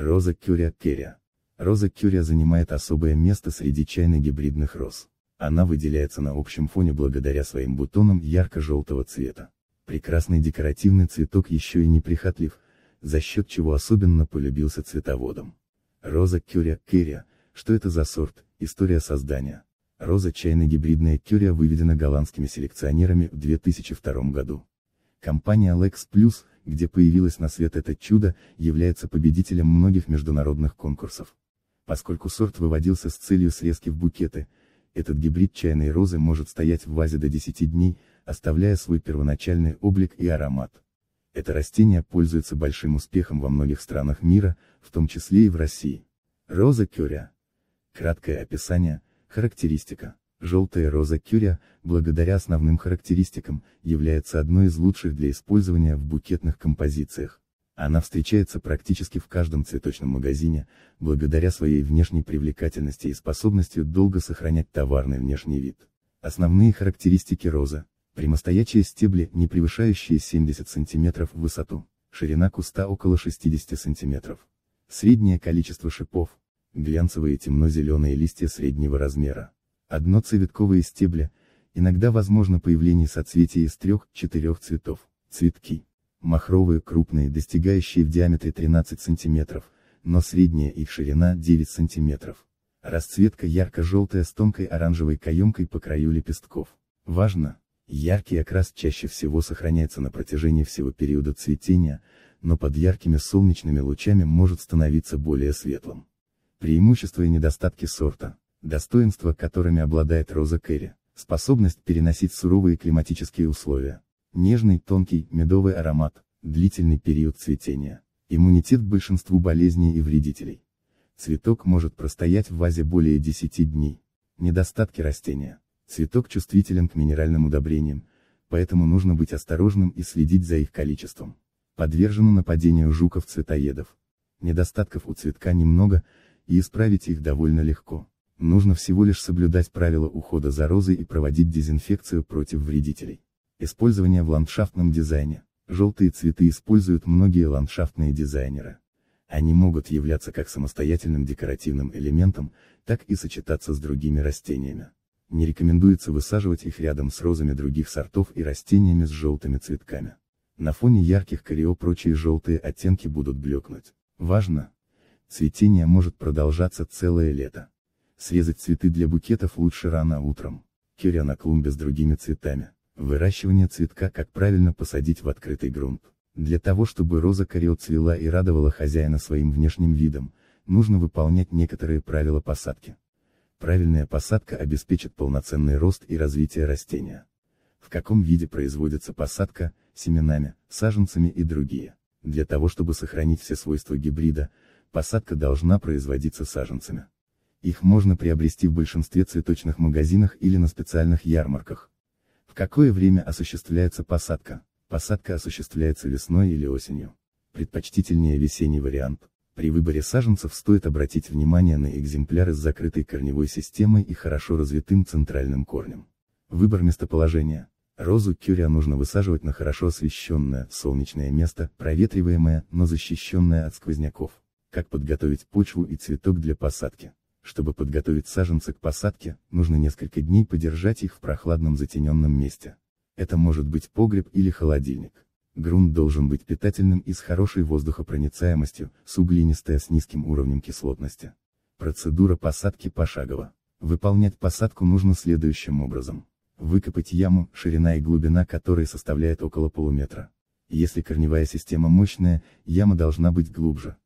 Роза Кюря Керя. Роза Кюря занимает особое место среди чайно-гибридных роз. Она выделяется на общем фоне благодаря своим бутонам ярко-желтого цвета. Прекрасный декоративный цветок еще и неприхотлив, за счет чего особенно полюбился цветоводам. Роза Кюря Керя. Что это за сорт? История создания. Роза чайно-гибридная Кюря выведена голландскими селекционерами в 2002 году. Компания Lex Plus, где появилось на свет это чудо, является победителем многих международных конкурсов. Поскольку сорт выводился с целью срезки в букеты, этот гибрид чайной розы может стоять в вазе до 10 дней, оставляя свой первоначальный облик и аромат. Это растение пользуется большим успехом во многих странах мира, в том числе и в России. Роза Кюря. Краткое описание, характеристика. Желтая роза Кюря, благодаря основным характеристикам, является одной из лучших для использования в букетных композициях. Она встречается практически в каждом цветочном магазине, благодаря своей внешней привлекательности и способностью долго сохранять товарный внешний вид. Основные характеристики розы: Прямостоячие стебли, не превышающие 70 см в высоту. Ширина куста около 60 см. Среднее количество шипов. Глянцевые темно-зеленые листья среднего размера. Одноцветковые стебли, иногда возможно появление соцветия из трех-четырех цветов. Цветки. Махровые крупные, достигающие в диаметре 13 см, но средняя их ширина 9 см. Расцветка ярко-желтая с тонкой оранжевой каемкой по краю лепестков. Важно, яркий окрас чаще всего сохраняется на протяжении всего периода цветения, но под яркими солнечными лучами может становиться более светлым. Преимущества и недостатки сорта. Достоинства, которыми обладает роза Кэрри. Способность переносить суровые климатические условия. Нежный, тонкий, медовый аромат, длительный период цветения. Иммунитет к большинству болезней и вредителей. Цветок может простоять в вазе более 10 дней. Недостатки растения. Цветок чувствителен к минеральным удобрениям, поэтому нужно быть осторожным и следить за их количеством. Подвержено нападению жуков-цветоедов. Недостатков у цветка немного, и исправить их довольно легко. Нужно всего лишь соблюдать правила ухода за розой и проводить дезинфекцию против вредителей. Использование в ландшафтном дизайне. Желтые цветы используют многие ландшафтные дизайнеры. Они могут являться как самостоятельным декоративным элементом, так и сочетаться с другими растениями. Не рекомендуется высаживать их рядом с розами других сортов и растениями с желтыми цветками. На фоне ярких корио прочие желтые оттенки будут блекнуть. Важно! Цветение может продолжаться целое лето. Срезать цветы для букетов лучше рано утром. Киря на клумбе с другими цветами. Выращивание цветка как правильно посадить в открытый грунт. Для того чтобы роза корел цвела и радовала хозяина своим внешним видом, нужно выполнять некоторые правила посадки. Правильная посадка обеспечит полноценный рост и развитие растения. В каком виде производится посадка, семенами, саженцами и другие. Для того чтобы сохранить все свойства гибрида, посадка должна производиться саженцами. Их можно приобрести в большинстве цветочных магазинах или на специальных ярмарках. В какое время осуществляется посадка? Посадка осуществляется весной или осенью. Предпочтительнее весенний вариант. При выборе саженцев стоит обратить внимание на экземпляры с закрытой корневой системой и хорошо развитым центральным корнем. Выбор местоположения. Розу кюрия нужно высаживать на хорошо освещенное, солнечное место, проветриваемое, но защищенное от сквозняков. Как подготовить почву и цветок для посадки? Чтобы подготовить саженцы к посадке, нужно несколько дней подержать их в прохладном затененном месте. Это может быть погреб или холодильник. Грунт должен быть питательным и с хорошей воздухопроницаемостью, суглинистая с низким уровнем кислотности. Процедура посадки пошагова. Выполнять посадку нужно следующим образом. Выкопать яму, ширина и глубина которой составляет около полуметра. Если корневая система мощная, яма должна быть глубже.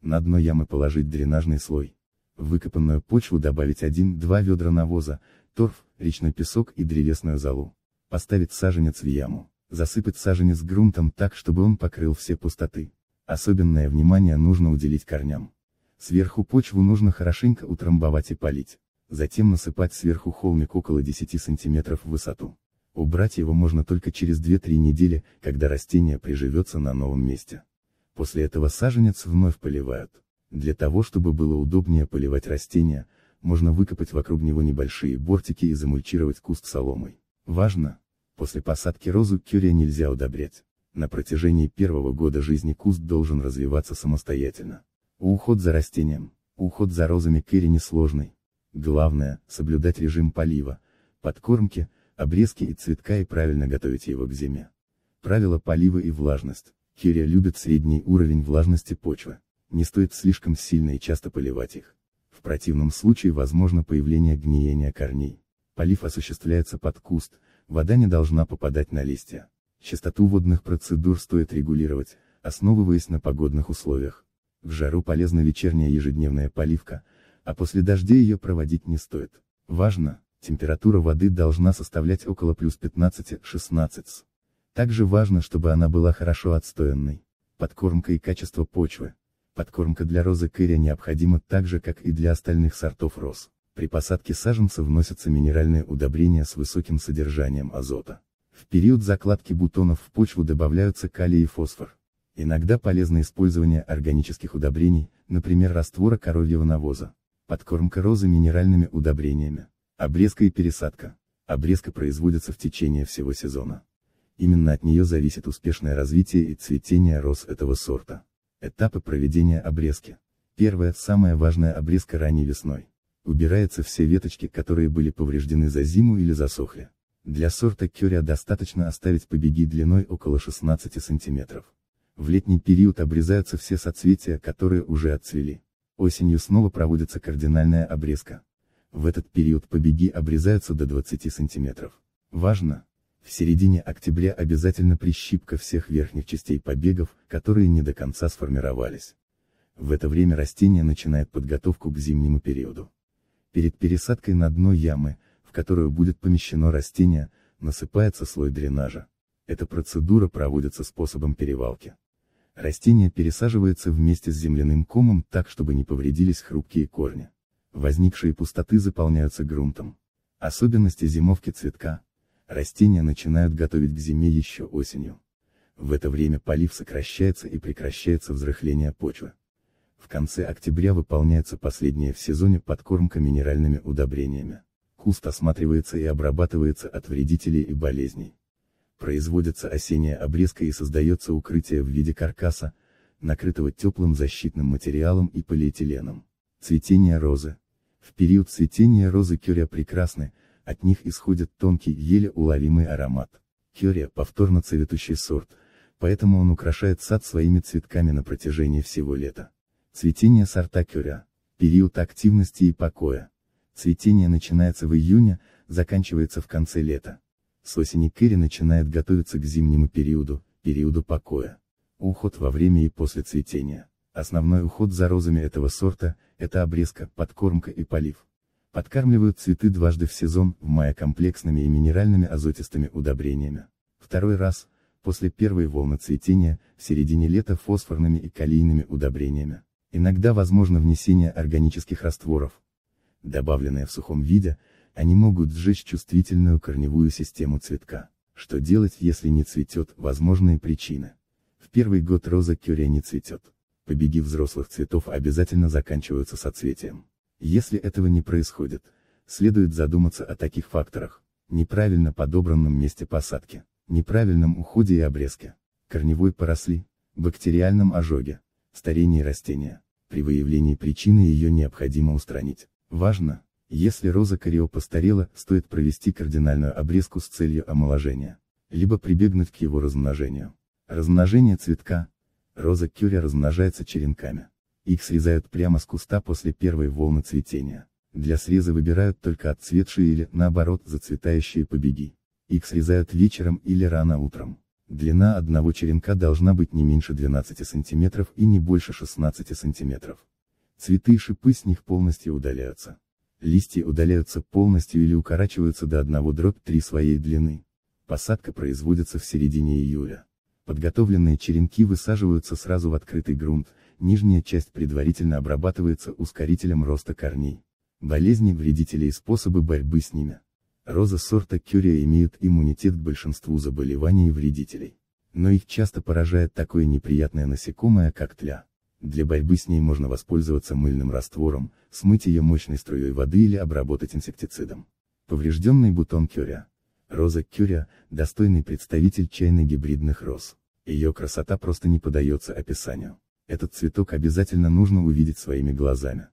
На дно ямы положить дренажный слой в выкопанную почву добавить 1-2 ведра навоза, торф, речной песок и древесную золу. Поставить саженец в яму. Засыпать саженец грунтом так, чтобы он покрыл все пустоты. Особенное внимание нужно уделить корням. Сверху почву нужно хорошенько утрамбовать и полить. Затем насыпать сверху холмик около 10 см в высоту. Убрать его можно только через 2-3 недели, когда растение приживется на новом месте. После этого саженец вновь поливают. Для того чтобы было удобнее поливать растения, можно выкопать вокруг него небольшие бортики и замульчировать куст соломой. Важно! После посадки розу кюрия нельзя удобрять. На протяжении первого года жизни куст должен развиваться самостоятельно. Уход за растением, уход за розами кюри несложный. Главное, соблюдать режим полива, подкормки, обрезки и цветка и правильно готовить его к зиме. Правила полива и влажность. Керия любит средний уровень влажности почвы не стоит слишком сильно и часто поливать их. В противном случае возможно появление гниения корней. Полив осуществляется под куст, вода не должна попадать на листья. Частоту водных процедур стоит регулировать, основываясь на погодных условиях. В жару полезна вечерняя ежедневная поливка, а после дождей ее проводить не стоит. Важно, температура воды должна составлять около плюс 15-16. Также важно, чтобы она была хорошо отстоянной. Подкормка и качество почвы. Подкормка для розы кыря необходима так же, как и для остальных сортов роз. При посадке саженца вносятся минеральные удобрения с высоким содержанием азота. В период закладки бутонов в почву добавляются калий и фосфор. Иногда полезно использование органических удобрений, например раствора коровьего навоза. Подкормка розы минеральными удобрениями. Обрезка и пересадка. Обрезка производится в течение всего сезона. Именно от нее зависит успешное развитие и цветение роз этого сорта. Этапы проведения обрезки. Первая, самая важная обрезка ранней весной. Убираются все веточки, которые были повреждены за зиму или засохли. Для сорта кюря достаточно оставить побеги длиной около 16 сантиметров. В летний период обрезаются все соцветия, которые уже отцвели. Осенью снова проводится кардинальная обрезка. В этот период побеги обрезаются до 20 сантиметров. Важно, в середине октября обязательно прищипка всех верхних частей побегов, которые не до конца сформировались. В это время растение начинает подготовку к зимнему периоду. Перед пересадкой на дно ямы, в которую будет помещено растение, насыпается слой дренажа. Эта процедура проводится способом перевалки. Растение пересаживается вместе с земляным комом так, чтобы не повредились хрупкие корни. Возникшие пустоты заполняются грунтом. Особенности зимовки цветка – Растения начинают готовить к зиме еще осенью. В это время полив сокращается и прекращается взрыхление почвы. В конце октября выполняется последняя в сезоне подкормка минеральными удобрениями. Куст осматривается и обрабатывается от вредителей и болезней. Производится осенняя обрезка и создается укрытие в виде каркаса, накрытого теплым защитным материалом и полиэтиленом. Цветение розы. В период цветения розы кюря прекрасны, от них исходит тонкий, еле уловимый аромат. Кюрия повторно цветущий сорт, поэтому он украшает сад своими цветками на протяжении всего лета. Цветение сорта кюря. Период активности и покоя. Цветение начинается в июне, заканчивается в конце лета. С осени кири начинает готовиться к зимнему периоду, периоду покоя. Уход во время и после цветения. Основной уход за розами этого сорта – это обрезка, подкормка и полив. Подкармливают цветы дважды в сезон, в мае комплексными и минеральными азотистыми удобрениями. Второй раз, после первой волны цветения, в середине лета фосфорными и калийными удобрениями. Иногда возможно внесение органических растворов. Добавленные в сухом виде, они могут сжечь чувствительную корневую систему цветка. Что делать, если не цветет, возможные причины. В первый год роза кюрия не цветет. Побеги взрослых цветов обязательно заканчиваются соцветием. Если этого не происходит, следует задуматься о таких факторах. Неправильно подобранном месте посадки, неправильном уходе и обрезке, корневой поросли, бактериальном ожоге, старении растения. При выявлении причины ее необходимо устранить. Важно, если роза корио постарела, стоит провести кардинальную обрезку с целью омоложения, либо прибегнуть к его размножению. Размножение цветка. Роза кюря размножается черенками. Их срезают прямо с куста после первой волны цветения. Для среза выбирают только отцветшие или, наоборот, зацветающие побеги. Их срезают вечером или рано утром. Длина одного черенка должна быть не меньше 12 см и не больше 16 см. Цветы и шипы с них полностью удаляются. Листья удаляются полностью или укорачиваются до 1 дробь 3 своей длины. Посадка производится в середине июля. Подготовленные черенки высаживаются сразу в открытый грунт, нижняя часть предварительно обрабатывается ускорителем роста корней. Болезни, вредители и способы борьбы с ними. Розы сорта Кюрия имеют иммунитет к большинству заболеваний и вредителей. Но их часто поражает такое неприятное насекомое, как тля. Для борьбы с ней можно воспользоваться мыльным раствором, смыть ее мощной струей воды или обработать инсектицидом. Поврежденный бутон кюрия. Роза Кюря – достойный представитель чайно-гибридных роз. Ее красота просто не подается описанию. Этот цветок обязательно нужно увидеть своими глазами.